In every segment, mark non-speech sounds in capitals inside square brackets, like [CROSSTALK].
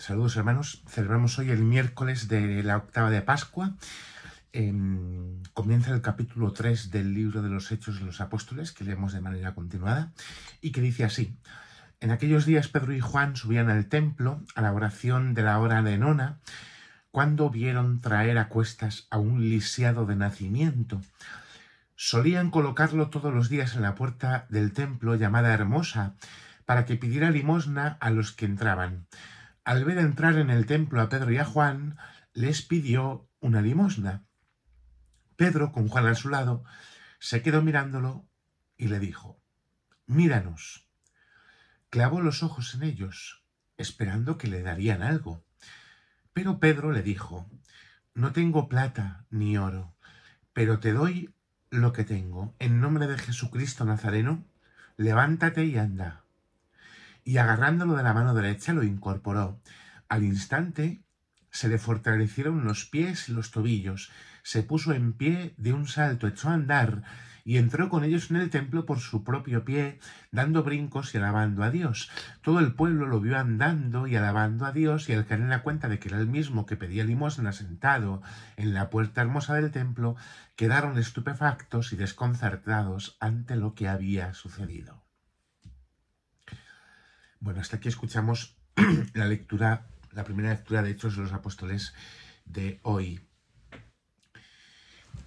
Saludos hermanos, celebramos hoy el miércoles de la octava de Pascua. Em, comienza el capítulo 3 del libro de los Hechos de los Apóstoles, que leemos de manera continuada, y que dice así. En aquellos días Pedro y Juan subían al templo a la oración de la hora de nona, cuando vieron traer a cuestas a un lisiado de nacimiento. Solían colocarlo todos los días en la puerta del templo llamada Hermosa, para que pidiera limosna a los que entraban al ver entrar en el templo a Pedro y a Juan, les pidió una limosna. Pedro, con Juan a su lado, se quedó mirándolo y le dijo, Míranos. Clavó los ojos en ellos, esperando que le darían algo. Pero Pedro le dijo, No tengo plata ni oro, pero te doy lo que tengo. En nombre de Jesucristo Nazareno, levántate y anda y agarrándolo de la mano derecha lo incorporó. Al instante se le fortalecieron los pies y los tobillos, se puso en pie de un salto, echó a andar, y entró con ellos en el templo por su propio pie, dando brincos y alabando a Dios. Todo el pueblo lo vio andando y alabando a Dios, y al caer en la cuenta de que era el mismo que pedía limosna sentado en la puerta hermosa del templo, quedaron estupefactos y desconcertados ante lo que había sucedido. Bueno, hasta aquí escuchamos [CLEARS THROAT] la lectura, la primera lectura de Hechos de los Apóstoles de hoy.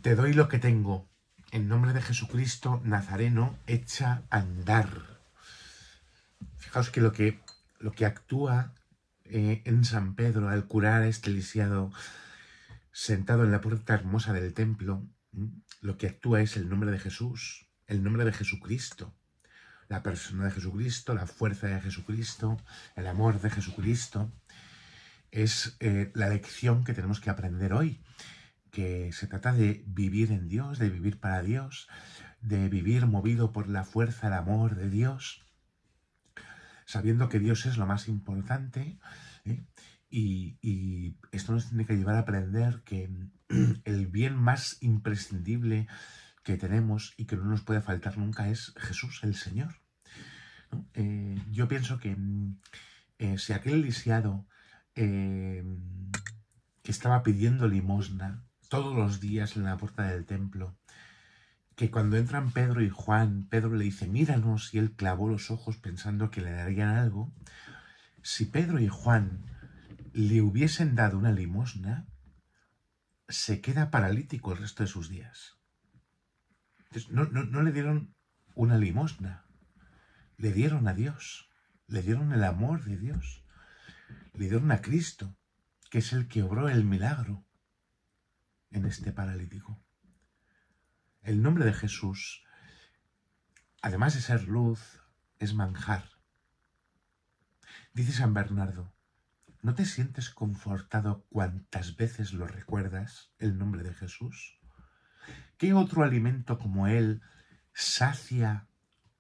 Te doy lo que tengo. En nombre de Jesucristo Nazareno, echa a andar. Fijaos que lo que, lo que actúa eh, en San Pedro al curar a este lisiado sentado en la puerta hermosa del templo, lo que actúa es el nombre de Jesús, el nombre de Jesucristo la persona de Jesucristo, la fuerza de Jesucristo, el amor de Jesucristo, es eh, la lección que tenemos que aprender hoy, que se trata de vivir en Dios, de vivir para Dios, de vivir movido por la fuerza, el amor de Dios, sabiendo que Dios es lo más importante. ¿eh? y, esto nos tiene que llevar a aprender que [CLEARS THROAT] el bien más imprescindible que tenemos y que no nos puede faltar nunca es Jesús, el Señor. Eh, yo pienso que mm, eh, si aquel lisiado eh, que estaba pidiendo limosna todos los días en la puerta del templo, que cuando entran Pedro y Juan, Pedro le dice, míranos, y él clavó los ojos pensando que le darían algo, si Pedro y Juan le hubiesen dado una limosna, se queda paralítico el resto de sus días. no le dieron una limosna le dieron a Dios, le dieron el amor de Dios, le dieron a Cristo, que es el que obró el milagro en este paralítico. El nombre de Jesús, además de ser luz, es manjar. Dice San Bernardo, ¿no te sientes confortado cuantas veces lo recuerdas, el nombre de Jesús? ¿Qué otro alimento como él sacia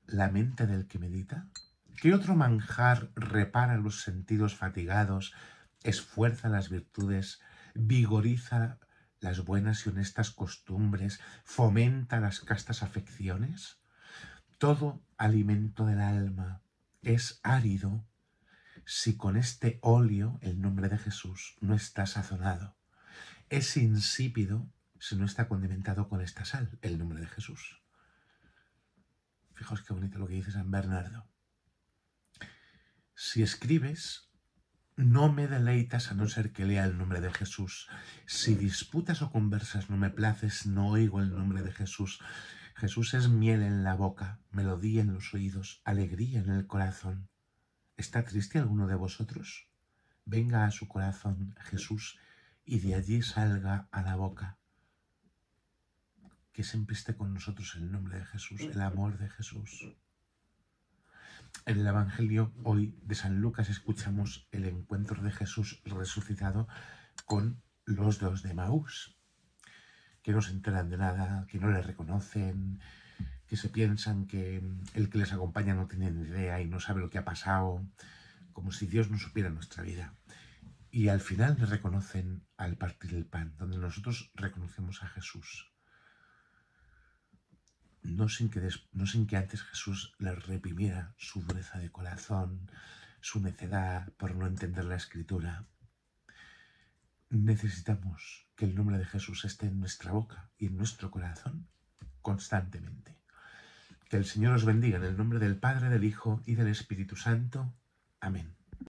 la mente del que medita? ¿Qué otro manjar repara los sentidos fatigados, esfuerza las virtudes, vigoriza las buenas y honestas costumbres, fomenta las castas afecciones? Todo alimento del alma es árido si con este óleo, el nombre de Jesús, no está sazonado. Es insípido si no está condimentado con esta sal, el nombre de Jesús. Fijaos qué bonito lo que dice San Bernardo. Si escribes, no me deleitas a no ser que lea el nombre de Jesús. Si disputas o conversas, no me places, no oigo el nombre de Jesús. Jesús es miel en la boca, melodía en los oídos, alegría en el corazón. ¿Está triste alguno de vosotros? Venga a su corazón Jesús y de allí salga a la boca que siempre esté con nosotros el nombre de Jesús, el mm. amor de Jesús. En el Evangelio hoy de San Lucas escuchamos el encuentro de Jesús resucitado con los dos de Maús, que no se enteran de nada, que no le reconocen, que se piensan que el que les acompaña no tiene ni idea y no sabe lo que ha pasado, como si Dios no supiera nuestra vida. Y al final le reconocen al partir el pan, donde nosotros reconocemos a Jesús no sin que, antes Jesús les reprimiera su dureza de corazón, su necedad por no entender la escritura. Necesitamos que el nombre de Jesús esté en nuestra boca y en nuestro corazón constantemente. Que el Señor os bendiga en el nombre del Padre, del Hijo y del Espíritu Santo. Amén.